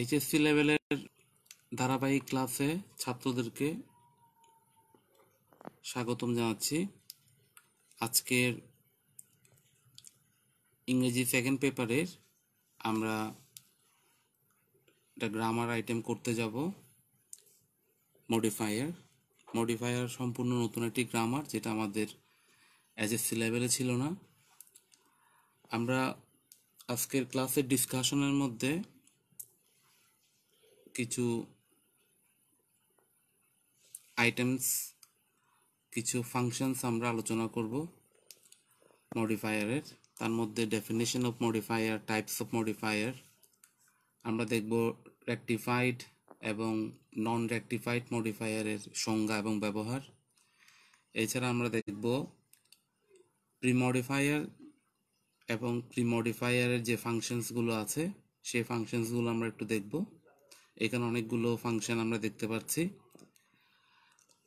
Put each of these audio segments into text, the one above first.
HSC লেভেলের ধারাবাহিক ক্লাসে ছাত্রদেরকে স্বাগতম জানাচ্ছি আজকের ইংরেজি সেকেন্ড পেপারের আমরা একটা গ্রামার আইটেম করতে যাব মডিফায়ার মডিফায়ার সম্পূর্ণ নতুন একটি গ্রামার যেটা আমাদের এসএসসি লেভেলে ছিল না আমরা আজকের ক্লাসের ডিসকাশনের মধ্যে কিছু আইটেমস কিছু ফাংশনস আমরা আলোচনা করব মডিফায়ারের তার মধ্যে definition of modifier types of modifier আমরা দেখব রেকটিফাইড এবং নন রেকটিফাইড মডিফায়ারের সংজ্ঞা এবং ব্যবহার এছাড়া আমরা দেখব প্রিমডিফায়ার এবং প্রিমডিফায়ারের যে ফাংশনসগুলো আছে সেই ফাংশনসগুলো আমরা একটু দেখব এখানে অনেকগুলো ফাংশন আমরা দেখতে পাচ্ছি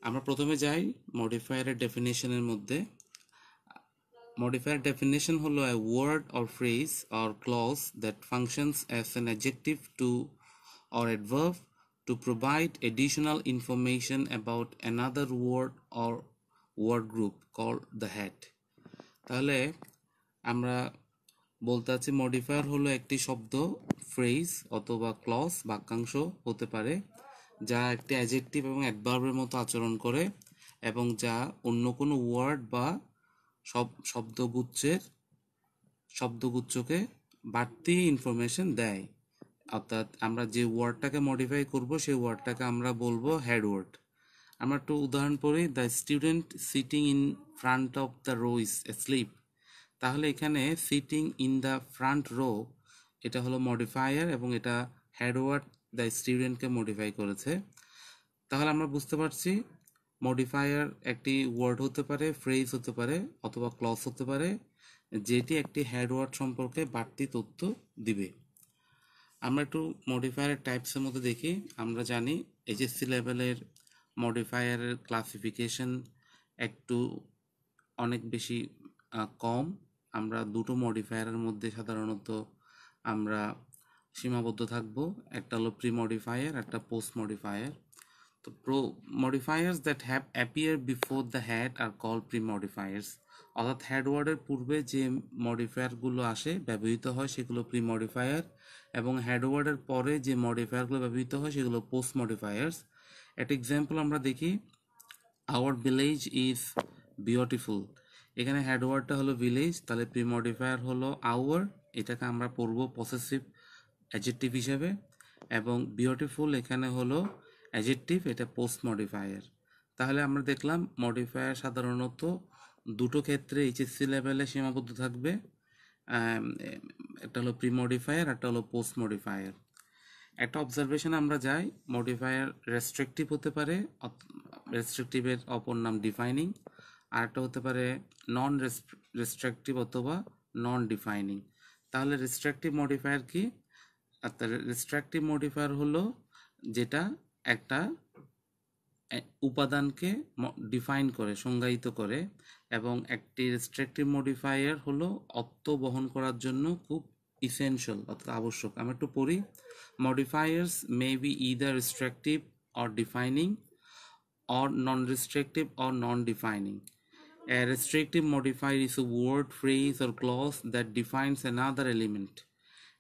আমরা প্রথমে যাই মডিফায়ারের ডেফিনেশনের মধ্যে মডিফায়ার ডেফিনেশন হলো a word or phrase or clause that functions as an adjective to or adverb to provide additional information about another word or word group call the head তাহলে আমরা বলতে চাচ্ছি মডিফায়ার হলো একটি শব্দ ফ্রেজ অথবা clause বাক্যাংশ হতে পারে যা একটি অ্যাজেক্টিভ এবং অ্যাডভার্বের মতো আচরণ করে এবং যা অন্য কোনো ওয়ার্ড বা সব শব্দগুচ্ছের শব্দগুচ্ছকে বাড়তি ইনফরমেশন দেয় অর্থাৎ আমরা যে ওয়ার্ডটাকে মডিফাই করব সেই ওয়ার্ডটাকে আমরা বলবো হেড ওয়ার্ড আমরা একটু উদাহরণ পড়ি the student sitting in front of the row is asleep তাহলে এখানে sitting in the front row এটা হলো মডিফায়ার এবং এটা হ্যাডওয়ার্ড দ্য স্টুডেন্টকে মডিফাই করেছে তাহলে আমরা বুঝতে পারছি মডিফায়ার একটি ওয়ার্ড হতে পারে ফ্রেজ হতে পারে অথবা ক্লস হতে পারে যেটি একটি হ্যাডওয়ার্ড সম্পর্কে বাড়তি তথ্য দিবে আমরা একটু মডিফায়ারের টাইপসের মধ্যে দেখি আমরা জানি এইচএসসি লেভেলের মডিফায়ারের ক্লাসিফিকেশন একটু অনেক বেশি কম আমরা দুটো মডিফায়ারের মধ্যে সাধারণত আমরা সীমাবদ্ধ থাকব একটা হলো প্রি মডিফায়ার একটা পোস্ট মডিফায়ার তো pre modifiers that have appear before the head are call pre modifiers অর্থাৎ হ্যাডওয়ার্ডের পূর্বে যে মডিফায়ারগুলো আসে ব্যবহৃত হয় সেগুলো প্রি মডিফায়ার এবং হ্যাডওয়ার্ডের পরে যে মডিফায়ারগুলো ব্যবহৃত হয় সেগুলো পোস্ট মডিফায়ার্স একটা এক্সাম্পল আমরা দেখি আওয়ার ভিলেজ ইজ বিউটিফুল এখানে হ্যাডওয়ার্ডটা হলো ভিলেজ তাহলে প্রি মডিফায়ার হলো আওয়ার এটাকে আমরা পড়ব পসেসিভ অ্যাজেকটিভ হিসেবে এবং বিউটিফুল এখানে হলো অ্যাজেকটিভ এটা পোস্ট মডিফায়ার তাহলে আমরা দেখলাম মডিফায়ার সাধারণত দুটো ক্ষেত্রে এইচএসসি লেভেলে সীমাবদ্ধ থাকবে একটা হলো প্রি মডিফায়ার একটা হলো পোস্ট মডিফায়ার একটা অবজারভেশন আমরা যাই মডিফায়ার রেস্ট্রিকটিভ হতে পারে রেস্ট্রিকটিভের অপর নাম ডিফাইনিং আর একটা হতে পারে নন রেস্ট্রিকটিভ অথবা নন ডিফাইনিং তাহলে রেস্ট্রাকটিভ মডিফায়ার কি তার রেস্ট্রাকটিভ মডিফায়ার হলো যেটা একটা উপাদানকে ডিফাইন করে সংজ্ঞায়িত করে এবং একটি রেস্ট্রাকটিভ মডিফায়ার হলো অত্ত বহন করার জন্য খুব ইসেনশিয়াল অর্থাৎ আবশ্যক আমি একটু পড়ি modifiers may be either restrictive or defining or non restrictive or non defining A restrictive modifier is a word, phrase, or clause that defines another element.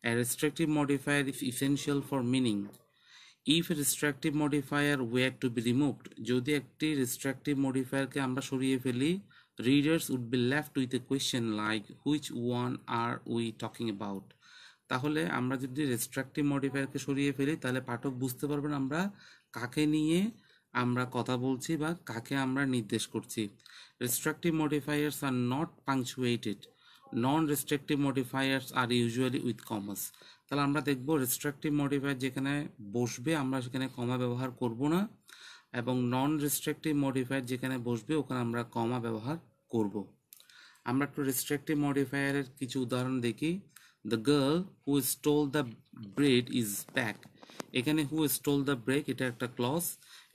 A restrictive modifier is essential for meaning. If if restrictive modifier were to be removed যদি একটি modifier মডিফায়ারকে আমরা সরিয়ে ফেলি readers would be left with a question like, which one are we talking about? তাহলে আমরা যদি রেস্ট্রাকটিভ মডিফায়ারকে সরিয়ে ফেলি তাহলে পাঠক বুঝতে পারবেন আমরা কাকে নিয়ে আমরা কথা বলছি বা কাকে আমরা নির্দেশ করছি restrictive modifiers are not punctuated non restrictive modifiers are usually with commas তাহলে আমরা দেখব রেস্ট্রাকটিভ মডিফায়ার যেখানে বসবে আমরা সেখানে কমা ব্যবহার করব না এবং নন রেস্ট্রিকটিভ মডিফায়ার যেখানে বসবে ওখানে আমরা কমা ব্যবহার করব আমরা একটু রেস্ট্রিকটিভ মডিফায়ারের কিছু উদাহরণ দেখি the girl who stole the bread is back এখানে হু স্টোল দ্য ব্রেক এটা একটা ক্লস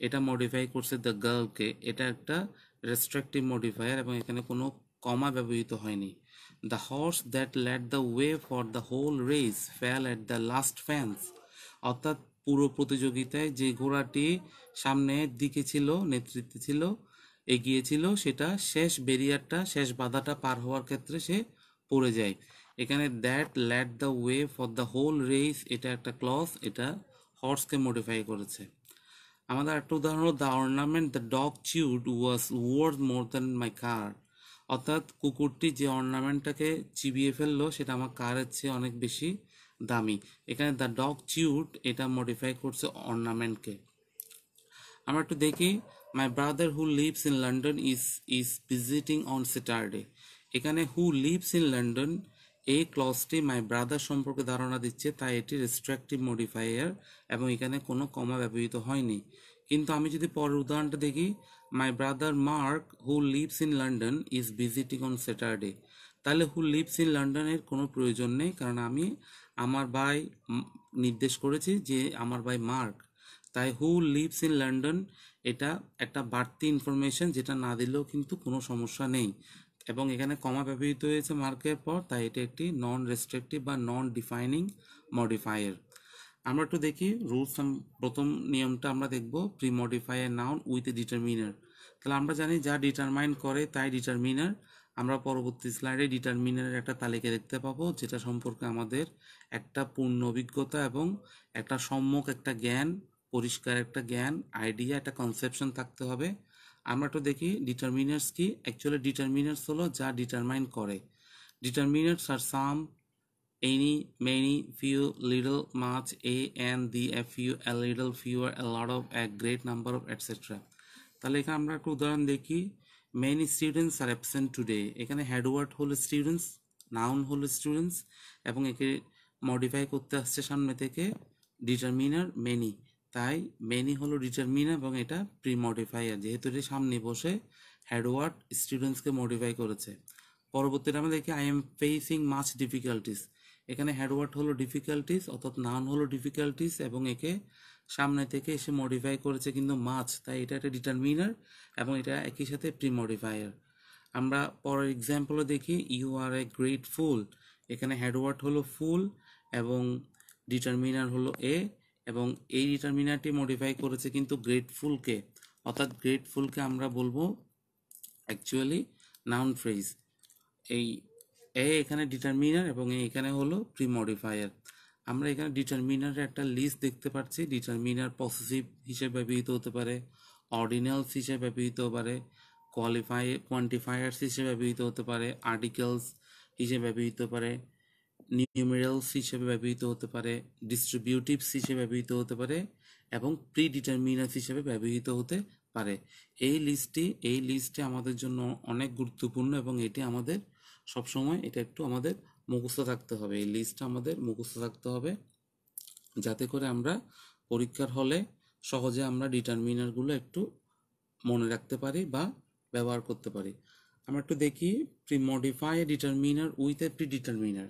এটা মডিফাই করছে দ্য গার্লকে এটা একটা রেস্ট্রাকটিভ মডিফায়ার এবং এখানে কোনো কমা ব্যবহৃত হয়নি the horse that led the way for the whole race fell at the last fence অর্থাৎ পুরো প্রতিযোগিতায় যে ঘোড়াটি সামনের দিকে ছিল নেতৃত্বে ছিল এগিয়েছিল সেটা শেষ বেরিয়ারটা শেষ বাধাটা পার হওয়ার ক্ষেত্রে সে পড়ে যায় এখানে that led the way for the whole race এটা একটা ক্লস এটা হর্সকে মডিফাই করেছে আমাদের একটা উদাহরণ the ornament the dog chewed was worth more than my car অর্থাৎ কুকুরটি যে অর্নামেন্টটাকে চিবিয়ে ফেললো সেটা আমার কারের চেয়ে অনেক বেশি দামি এখানে দ্য ডগ চিউড এটা মডিফাই করছে অর্নামেন্টকে আমরা একটু দেখি my brother who lives in London is is visiting on Saturday এখানে হু লিভস ইন লন্ডন এই ক্লজটি মাই ব্রাদার সম্পর্কে ধারণা দিচ্ছে তাই এটি রেস্ট্রাকটিভ মডিফায়ার এবং এখানে কোনো কমা ব্যবহৃত হয়নি কিন্তু আমি যদি পরের উদাহরণটা দেখি my brother Mark who lives in London is visiting on Saturday তাহলে হু লিভস ইন লন্ডনের কোনো প্রয়োজন নেই কারণ আমি আমার ভাই নির্দেশ করেছি যে আমার ভাই মার্ক তাই হু লিভস ইন লন্ডন এটা একটা বাড়তি ইনফরমেশন যেটা না দিলেও কিন্তু কোনো সমস্যা নেই এবং এখানে কমা ব্যবহৃত হয়েছে মার্কের পর তাই এটা একটি নন রেস্ট্রিকটিভ বা নন ডিফাইনিং মডিফায়ার আমরা একটু দেখি রুলস প্রথম নিয়মটা আমরা দেখব pre modifier noun with a determiner তাহলে আমরা জানি যা ডিটারমাইন করে তাই ডিটারমিনার আমরা পরবর্তী স্লাইডে ডিটারমিনারের একটা তালিকা দেখতে পাবো যেটা সম্পর্কে আমাদের একটা পূর্ণ অভিজ্ঞতা এবং একটা সম্যক একটা জ্ঞান পরিষ্কার একটা জ্ঞান আইডিয়া একটা কনসেপশন থাকতে হবে আমরা একটু দেখি ডিটারমিনার্স কি অ্যাকচুয়ালি ডিটারমিনার্স হলো যা ডিটারমাইন করে determiners are some any many few little much a an the a few a little fewer a lot of a great number of etcetera তাহলে এখানে আমরা একটু উদাহরণ দেখি many students are absent today এখানে হেডওয়ার্ড হলো students noun হলো students এবং একে মডিফাই করতে আসছে সামনে থেকে ডিটারমিনার মেনি তাই মেনি হলো ডিটারমিনার এবং এটা প্রি মডিফায়ার যেহেতু এটা সামনে বসে হ্যাডওয়ার্ড স্টুডেন্টসকে মডিফাই করেছে পরবর্তীতে আমরা দেখি I am facing much difficulties এখানে হ্যাডওয়ার্ড হলো ডিফিকাল্টিস অর্থাৎ নান হলো ডিফিকাল্টিস এবং একে সামনে থেকে এসে মডিফাই করেছে কিন্তু মাছ তাই এটা একটা ডিটারমিনার এবং এটা একই সাথে প্রি মডিফায়ার আমরা পরের এক্সাম্পলও দেখি ইউ আর এ গ্রেট ফুল এখানে হ্যাডওয়ার্ড হলো ফুল এবং ডিটারমিনার হলো এ এবং এই ডিটারমিনারটি মডিফাই করেছে কিন্তু গ্রেটফুলকে অর্থাৎ গ্রেটফুলকে আমরা বলবো অ্যাকচুয়ালি নাউন ফ্রেজ এই এ এখানে ডিটারমিনার এবং এখানে হলো প্রি মডিফায়ার আমরা এখানে ডিটারমিনারের একটা লিস্ট দেখতে পাচ্ছি ডিটারমিনার পসেসিভ হিসেবে ব্যবহৃত হতে পারে অর্ডিনালস হিসেবে ব্যবহৃত হতে পারে কোয়ালিফাই কোয়ান্টিফায়ার্স হিসেবে ব্যবহৃত হতে পারে আর্টিকেলস হিসেবে ব্যবহৃত হতে পারে নিউমেরালস হিসেবে ব্যবহৃত হতে পারে ডিস্ট্রিবিউটিভস হিসেবে ব্যবহৃত হতে পারে এবং প্রি ডিটারমিনাস হিসেবে ব্যবহৃত হতে পারে এই লিস্টটি এই লিস্টটি আমাদের জন্য অনেক গুরুত্বপূর্ণ এবং এটি আমাদের সবসময় এটা একটু আমাদের মুখস্থ থাকতে হবে এই লিস্টটা আমাদের মুখস্থ থাকতে হবে যাতে করে আমরা পরীক্ষার হলে সহজে আমরা ডিটারমিনারগুলো একটু মনে রাখতে পারি বা ব্যবহার করতে পারি আমরা একটু দেখি pre modify determiner with a pre determiner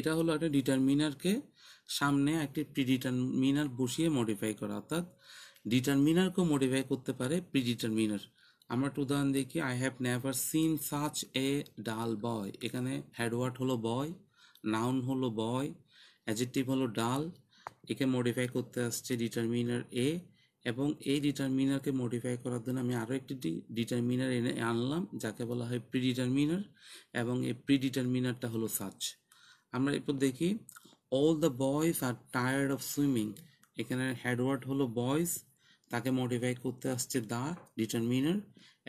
এটা হলো একটা ডিটারমিনারকে সামনে একটি প্রিডিটারমিনার বসিয়ে মডিফাই করা অর্থাৎ ডিটারমিনারকেও মডিফাই করতে পারে প্রিডিটারমিনার আমরা একটু উদাহরণ দেখি I have never seen such a dull boy এখানে হ্যাডওয়ার্ড হলো বয় নাউন হলো বয় অ্যাজেক্টিভ হলো ডাল একে মডিফাই করতে আসছে ডিটারমিনার এ এবং এই ডিটারমিনারকে মডিফাই করার জন্য আমি আরও একটি ডিটারমিনার এনে আনলাম যাকে বলা হয় প্রিডিটারমিনার এবং এই প্রিডিটারমিনারটা হলো সাচ আমরা এরপর দেখি all the boys are tired of swimming এখানে হেডওয়ার্ড হলো বয়েজ তাকে মডিফাই করতে আসছে দা ডিটারমিনার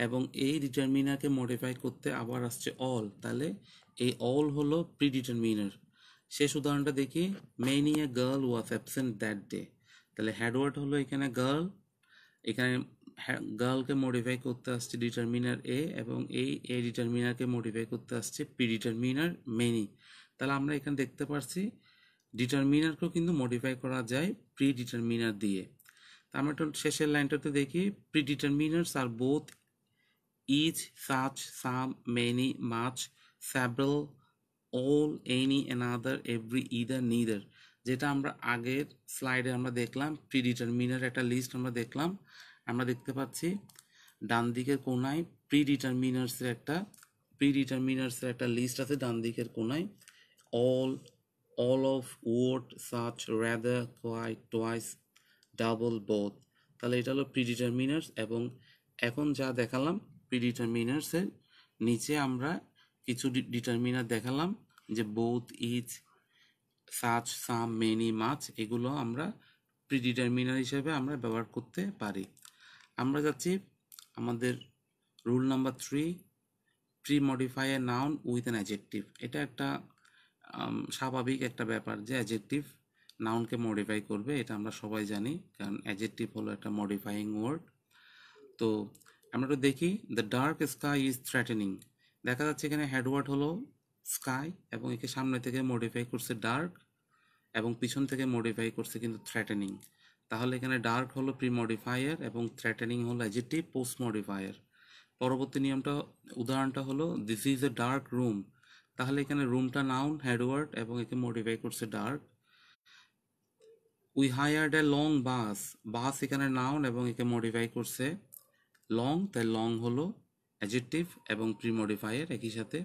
এবং এই ডিটারমিনারকে মডিফাই করতে আবার আসছে অল তাহলে এই অল হলো প্রি ডিটারমিনার শেষ উদাহরণটা দেখি many a girl was absent that day তাহলে হেডওয়ার্ড হলো এখানে গার্ল এখানে গার্লকে মডিফাই করতে আসছে ডিটারমিনার এ এবং এই এ ডিটারমিনারকে মডিফাই করতে আসছে প্রি ডিটারমিনার মেনি তাহলে আমরা এখানে দেখতে পাচ্ছি ডিটারমিনারকেও কিন্তু মডিফাই করা যায় প্রি ডিটারমিনার দিয়ে তা আমরা একটু শেষের লাইনটাতে দেখি pre determiners are both each such some many much স্যাবল all any another every either neither যেটা আমরা আগের স্লাইডে আমরা দেখলাম প্রি ডিটারমিনার একটা লিস্ট আমরা দেখলাম আমরা দেখতে পাচ্ছি ডান দিকের কোনায় প্রি ডিটারমিনার্সের একটা প্রি ডিটারমিনার্সের একটা লিস্ট আছে ডান দিকের কোনায় all all of what such rather quite twice double both তাহলে এটা হলো প্রিডিটারমিনার্স এবং এখন যা দেখালাম প্রিডিটারমিনার্সের নিচে আমরা কিছু ডিটারমিনার দেখালাম যে both is such some many much এগুলো আমরা প্রিডিটারমিনার হিসেবে আমরা ব্যবহার করতে পারি আমরা যাচ্ছি আমাদের rule number three pre a noun with an adjective এটা একটা স্বাভাবিক একটা ব্যাপার যে অ্যাজেক্টিভ নাউনকে মডিফাই করবে এটা আমরা সবাই জানি কারণ অ্যাজেক্টিভ হলো একটা মডিফাইং ওয়ার্ড তো আমরা তো দেখি the dark sky is threatening দেখা যাচ্ছে এখানে হেডওয়ার্ড হলো স্কাই এবং একে সামনে থেকে মডিফাই করছে ডার্ক এবং পিছন থেকে মডিফাই করছে কিন্তু থ্রেটেনিং তাহলে এখানে ডার্ক হলো প্রি মডিফায়ার এবং থ্রেটেনিং হলো অ্যাজেটিভ পোস্ট মডিফায়ার পরবর্তী নিয়মটা উদাহরণটা হলো this is a dark room তাহলে এখানে রুমটা নাউন হ্যাডওয়ার্ড এবং একে মডিফাই করছে dark we hired a long bus bus এখানে নাউন এবং একে মডিফাই করছে লং তাই লং হলো অ্যাজেটিভ এবং মডিফায়ার একই সাথে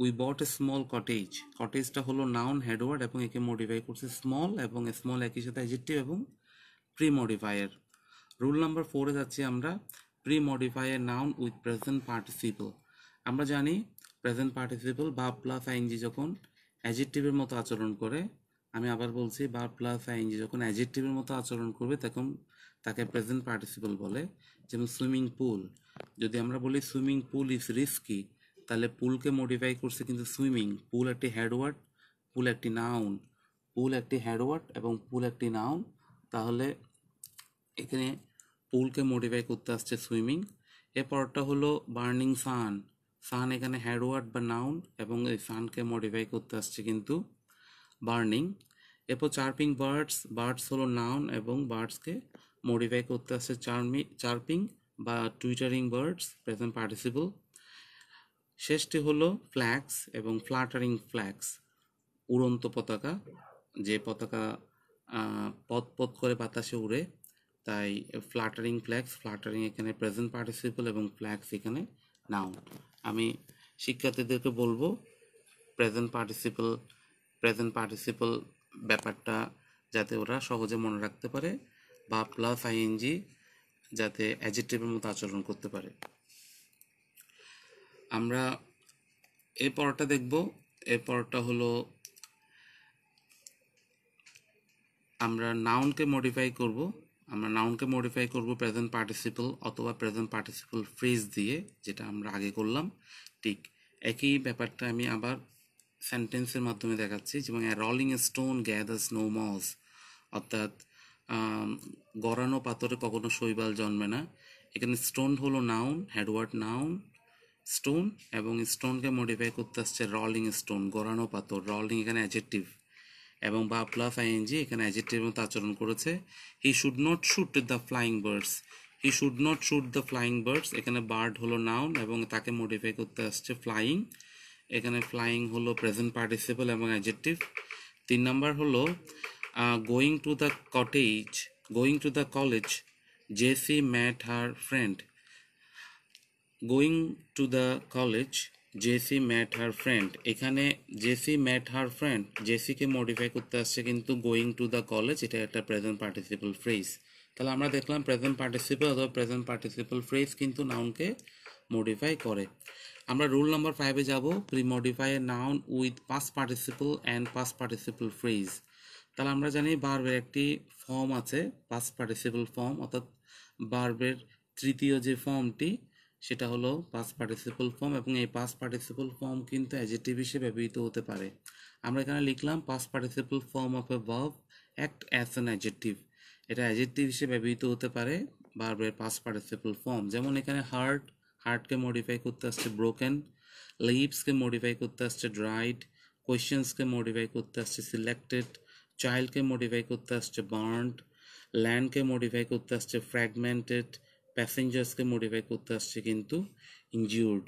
we bought a small cottage কটেজটা হলো নাউন হেডওয়ার্ড এবং একে মডিফাই করছে স্মল এবং স্মল একই সাথে অ্যাজেটিভ এবং প্রিমডিফায়ার রুল নাম্বার ফোরে যাচ্ছি আমরা modifier noun with present participle আমরা জানি প্রেজেন্ট পার্টিসিপল বা প্লাস আইএনজি যখন অ্যাজেক্টিভের মতো আচরণ করে আমি আবার বলছি বা প্লাস আইএনজি যখন অ্যাজেক্টিভের মতো আচরণ করবে তখন তাকে প্রেজেন্ট পার্টিসিপল বলে যেমন সুইমিং পুল যদি আমরা বলি সুইমিং পুল ইজ রিস্কি তাহলে পুলকে মডিফাই করছে কিন্তু সুইমিং পুল একটি হ্যাডওয়ার্ড পুল একটি নাউন পুল একটি হ্যাডওয়ার্ড এবং পুল একটি নাউন তাহলে এখানে পুলকে মডিফাই করতে আসছে সুইমিং এরপরটা হলো বার্নিং সান সান এখানে হ্যাডওয়ার্ড বা নাউন এবং এই সানকে মডিফাই করতে আসছে কিন্তু বার্নিং এরপর চার্পিং বার্ডস বার্ডস হলো নাউন এবং বার্ডসকে মডিফাই করতে আসছে চার্মি চার্পিং বা টুইটারিং বার্ডস প্রেজেন্ট পার্টিসিপল শেষটি হলো ফ্ল্যাক্স এবং ফ্লাটারিং ফ্ল্যাক্স উড়ন্ত পতাকা যে পতাকা পথ পথ করে বাতাসে উড়ে তাই ফ্লাটারিং ফ্ল্যাক্স ফ্লাটারিং এখানে প্রেজেন্ট পার্টিসিপল এবং ফ্ল্যাক্স এখানে নাউন আমি শিক্ষার্থীদেরকে বলবো প্রেজেন্ট পার্টিসিপল প্রেজেন্ট পার্টিসিপল ব্যাপারটা যাতে ওরা সহজে মনে রাখতে পারে বা প্লাস আইএনজি যাতে অ্যাজিটিভের মতো আচরণ করতে পারে আমরা এই পরটা দেখব এই পরটা হলো আমরা নাউনকে মডিফাই করব আমরা নাউনকে মডিফাই করব প্রেজেন্ট পার্টিসিপল অথবা প্রেজেন্ট পার্টিসিপল ফ্রেজ দিয়ে যেটা আমরা আগে করলাম ঠিক একই ব্যাপারটা আমি আবার সেন্টেন্সের মাধ্যমে দেখাচ্ছি যেমন rolling stone gathers no moss অর্থাৎ গড়ানো পাথরে কখনো শৈবাল জন্মে না এখানে স্টোন হলো নাউন হ্যাডওয়ার্ড নাউন স্টোন এবং স্টোনকে মডিফাই করতে আসছে রলিং স্টোন গড়ানো পাথর রলিং এখানে অ্যাজেক্টিভ এবং বা প্লাস আইএনজি এখানে অ্যাজেক্টিভ মতো আচরণ করেছে he should not shoot the flying birds he should not shoot the flying birds এখানে বার্ড হলো নাউন এবং তাকে মডিফাই করতে আসছে ফ্লাইং এখানে ফ্লাইং হলো প্রেজেন্ট পার্টিসিপল এবং অ্যাজেক্টিভ তিন নাম্বার হলো going to the cottage going to the college Jessie met her friend going to the college Jessie met her friend এখানে জেসি ম্যাট হার ফ্রেন্ড জেসিকে modify করতে আসছে কিন্তু গোয়িং টু দ্য কলেজ এটা একটা present participle phrase তাহলে আমরা দেখলাম প্রেজেন্ট পার্টিসিপাল অথবা প্রেজেন্ট পার্টিসিপাল ফ্রেজ কিন্তু নাউনকে মডিফাই করে আমরা রুল নাম্বার ফাইভে যাব pre modify noun with past participle and past participle phrase তাহলে আমরা জানি বার্বের একটি ফর্ম আছে পাস পার্টিসিপাল ফর্ম অর্থাৎ বার্বের তৃতীয় যে ফর্মটি সেটা হলো পাস পার্টিসিপল ফর্ম এবং এই পাস পার্টিসিপল ফর্ম কিন্তু অ্যাজেটিভ হিসেবে ব্যবহৃত হতে পারে আমরা এখানে লিখলাম past participle form of a verb act as an adjective এটা অ্যাজেটিভ হিসেবে ব্যবহৃত হতে পারে ভার্বের পাস পার্টিসিপল ফর্ম যেমন এখানে হার্ট হার্টকে মডিফাই করতে আসছে ব্রোকেন লিপসকে মডিফাই করতে আসছে ড্রাইড কোয়েশ্চেন্সকে মডিফাই করতে আসছে সিলেক্টেড চাইল্ডকে মডিফাই করতে আসছে বার্ন্ড ল্যান্ডকে মডিফাই করতে আসছে ফ্র্যাগমেন্টেড প্যাসেঞ্জার্সকে মডিফাই করতে আসছে কিন্তু ইনজিউর্ড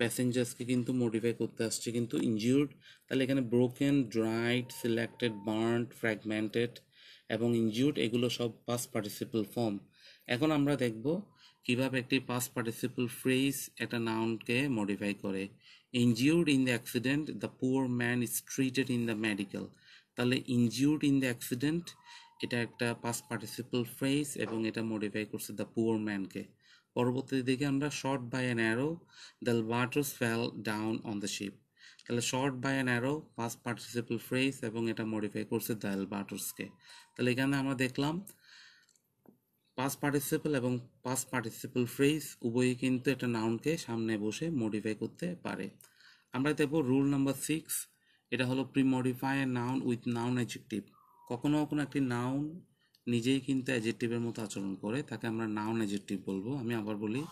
প্যাসেঞ্জার্সকে কিন্তু মডিফাই করতে আসছে কিন্তু ইনজিউর্ড তাহলে এখানে broken dried selected burned fragmented এবং ইনজিউড এগুলো সব পাস পার্টিসিপল ফর্ম এখন আমরা দেখব কিভাবে একটি পাস পার্টিসিপল ফ্রেজ একটা নাউনকে মডিফাই করে injured in the accident the poor man is treated in the medical তাহলে ইনজিউর্ড ইন দ্য অ্যাক্সিডেন্ট এটা একটা পাস পার্টিসিপল ফ্রেজ এবং এটা মডিফাই করছে দ্য পুয়ার ম্যানকে পরবর্তী দিকে আমরা shot by an arrow the waters fell down on the ship তাহলে shot by an arrow past participle phrase এবং এটা মডিফাই করছে দ্য অ্যালবাটার্সকে তাহলে এখানে আমরা দেখলাম পাস পার্টিসিপল এবং পাস পার্টিসিপল ফ্রেজ উভয়ই কিন্তু একটা নাউনকে সামনে বসে মডিফাই করতে পারে আমরা দেখব রুল নাম্বার সিক্স এটা হলো pre modify noun with noun adjective কখনো কোনো একটি নাউন নিজেই কিন্তু অ্যাজেক্টিভের মতো আচরণ করে তাকে আমরা নাউন অ্যাজেক্টিভ বলবো আমি আবার বলি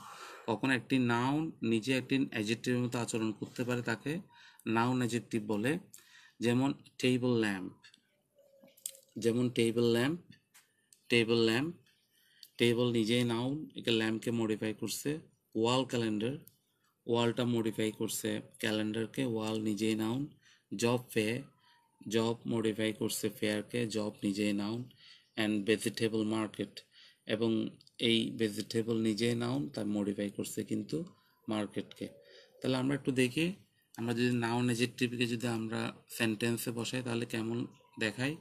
কখনো একটি নাউন নিজে একটি অ্যাজেক্টিভের মতো আচরণ করতে পারে তাকে নাউন অ্যাজেক্টিভ বলে যেমন টেবল ল্যাম্প যেমন table lamp table lamp table নিজেই নাউন একে ল্যাম্পকে মডিফাই করছে ওয়াল ক্যালেন্ডার ওয়ালটা মডিফাই করছে ক্যালেন্ডারকে ওয়াল নিজেই নাউন জব ফে জব মডিফাই করছে ফেয়ারকে জব নিজেই নাউন অ্যান্ড ভেজিটেবল মার্কেট এবং এই ভেজিটেবল নিজেই নাউন তা মডিফাই করছে কিন্তু মার্কেটকে তাহলে আমরা একটু দেখি আমরা যদি নাউন এজেক্টিভকে যদি আমরা সেন্টেন্সে বসাই তাহলে কেমন দেখায়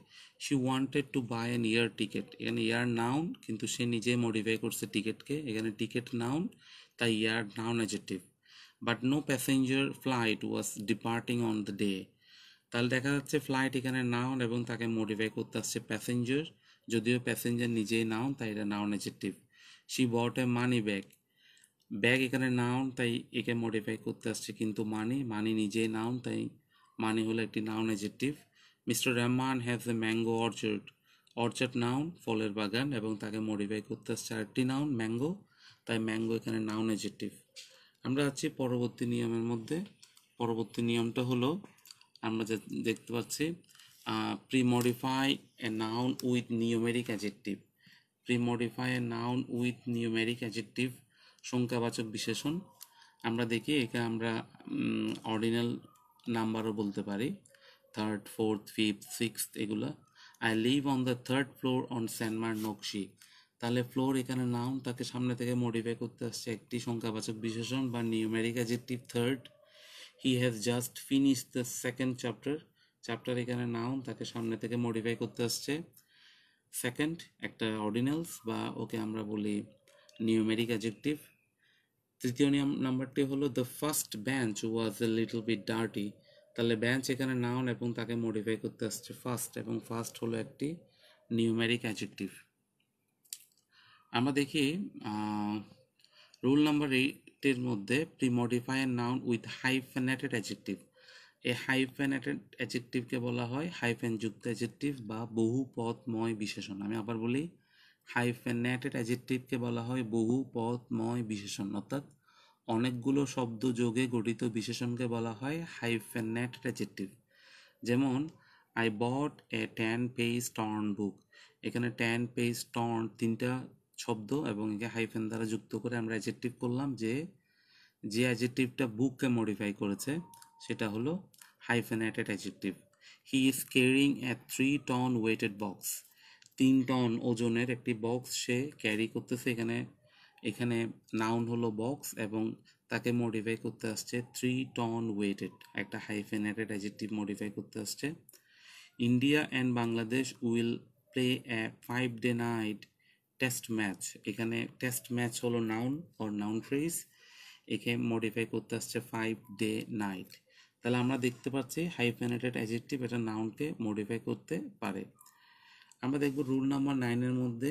she wanted to buy an air ticket এখানে ইয়ার নাউন কিন্তু সে নিজেই মডিফাই করছে টিকিটকে এখানে টিকিট নাউন তাই air noun adjective but no passenger flight was departing on the day তাহলে দেখা যাচ্ছে ফ্লাইট এখানে নাউন এবং তাকে মডিফাই করতে আসছে প্যাসেঞ্জার যদিও প্যাসেঞ্জার নিজেই নাউন তাই এটা noun adjective she bought a money bag bag এখানে নাউন তাই একে মডিফাই করতে আসছে কিন্তু মানি মানি নিজেই নাউন তাই মানি হলো একটি noun adjective Mr Rahman has a mango orchard orchard noun ফলের বাগান এবং তাকে মডিফাই করতে আসছে আরেকটি নাউন ম্যাঙ্গো তাই ম্যাঙ্গো এখানে নাউন এজেক্টিভ আমরা আছি পরবর্তী নিয়মের মধ্যে পরবর্তী নিয়মটা হলো আমরা যে দেখতে পাচ্ছি premodify a noun with numeric adjective premodify a noun with numeric adjective সংখ্যাবাচক বিশেষণ আমরা দেখি একে আমরা অর্ডিনাল নাম্বারও বলতে পারি থার্ড ফোর্থ ফিফথ সিক্স এগুলো I live on the third floor on স্যানমার নকশি তাহলে ফ্লোর এখানে নাউন তাকে সামনে থেকে মডিফাই করতে আসছে একটি সংখ্যাবাচক বিশেষণ বা numeric adjective third he has just finish the second chapter chapter এখানে নাউন তাকে সামনে থেকে মডিফাই করতে আসছে সেকেন্ড একটা অর্ডিনালস বা ওকে আমরা বলি নিউমেরিক অ্যাজেক্টিভ তৃতীয় নিয়ম নাম্বারটি হলো the first bench was a little bit dirty তাহলে ব্যাঞ্চ এখানে নাউন এবং তাকে মডিফাই করতে আসছে ফার্স্ট এবং ফার্স্ট হলো একটি নিউমেরিক অ্যাজেক্টিভ আমরা দেখি রুল নাম্বার বাক্যটির মধ্যে premodifier noun with hyphenated adjective এই হাইফেনেটেড অ্যাজেক্টিভকে বলা হয় হাইফেন যুক্ত অ্যাজেক্টিভ বা বহুপদময় বিশেষণ আমি আবার বলি হাইফেনেটেড অ্যাজেক্টিভকে বলা হয় বহুপদময় বিশেষণ অর্থাৎ অনেকগুলো শব্দ যোগে গঠিত বিশেষণকে বলা হয় হাইফেনেটেড অ্যাজেক্টিভ যেমন I bought a ten page torn book এখানে টেন পেজ টর্ন তিনটা শব্দ এবং একে হাইফেন দ্বারা যুক্ত করে আমরা অ্যাজেক্টিভ করলাম যে যে অ্যাজেক্টিভটা বুককে মডিফাই করেছে সেটা হলো hyphenated adjective he is carrying a three ton weighted box তিন টন ওজনের একটি বক্স সে ক্যারি করতেছে এখানে এখানে নাউন হলো বক্স এবং তাকে মডিফাই করতে আসছে থ্রি টন ওয়েটেড একটা হাইফেনেটেড অ্যাজেক্টিভ মডিফাই করতে আসছে India and Bangladesh will play a five day night test match এখানে টেস্ট ম্যাচ হলো নাউন অর নাউন ফ্রেজ একে মডিফাই করতে আসছে ফাইভ ডে নাইট তাহলে আমরা দেখতে পাচ্ছি হাইফেনেটেড অ্যাজেক্টিভ এটা নাউনকে মডিফাই করতে পারে আমরা দেখব রুল নাম্বার নাইনের মধ্যে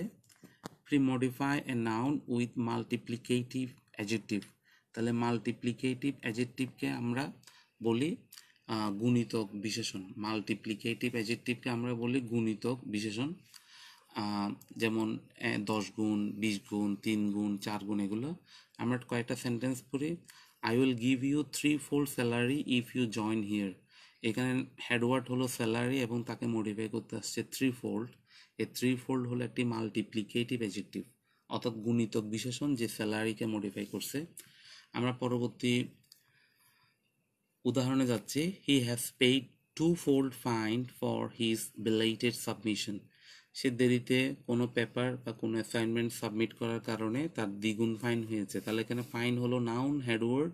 pre modify a noun with multiplicative adjective তাহলে মাল্টিপ্লিকেটিভ অ্যাজেক্টিভকে আমরা বলি গুণিতক বিশেষণ মাল্টিপ্লিকেটিভ অ্যাজেক্টিভকে আমরা বলি গুণিতক বিশেষণ যেমন দশ গুণ বিশ গুণ তিন গুণ চার গুণ এগুলো আমরা কয়েকটা সেন্টেন্স পড়ি I will give you three fold salary if you join here এখানে হেডওয়ার্ড হলো স্যালারি এবং তাকে মডিফাই করতে আসছে থ্রি ফোল্ড এই থ্রি ফোল্ড হলো একটি মাল্টিপ্লিকেটিভ এজেক্টিভ অর্থাৎ গুণিতক বিশেষণ যে স্যালারিকে মডিফাই করছে আমরা পরবর্তী উদাহরণে যাচ্ছি he has paid two fold fine for his belated submission সে দেরিতে কোনো পেপার বা কোনো অ্যাসাইনমেন্ট সাবমিট করার কারণে তার দ্বিগুণ ফাইন হয়েছে তাহলে এখানে ফাইন হলো নাউন হেডওয়ার্ড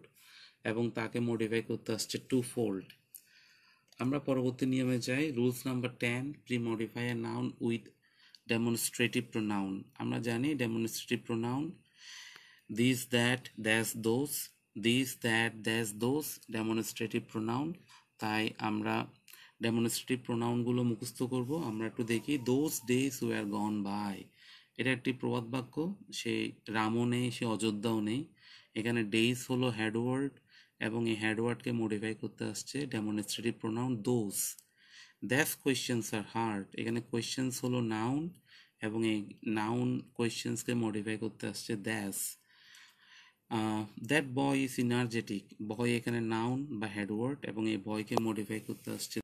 এবং তাকে মডিফাই করতে আসছে টু ফোল্ড আমরা পরবর্তী নিয়মে যাই rules number ten pre modify noun with demonstrative pronoun আমরা জানি demonstrative pronoun this that these those this that these those demonstrative pronoun তাই আমরা ডেমনস্ট্রেটিভ প্রোনাউনগুলো মুখস্থ করব আমরা একটু দেখি those days were gone by এটা একটি প্রবাদ বাক্য সে রামও নেই সে অযোধ্যাও নেই এখানে ডেইস হলো হ্যাডওয়ার্ড এবং এই হ্যাডওয়ার্ডকে মডিফাই করতে আসছে demonstrative pronoun those these questions are hard এখানে কোয়েশ্চেন্স হলো নাউন এবং এই নাউন কোয়েশ্চেন্সকে মডিফাই করতে আসছে these that boy is energetic boy এখানে নাউন বা হেডওয়ার্ড এবং এই বয়কে মডিফাই করতে আসছে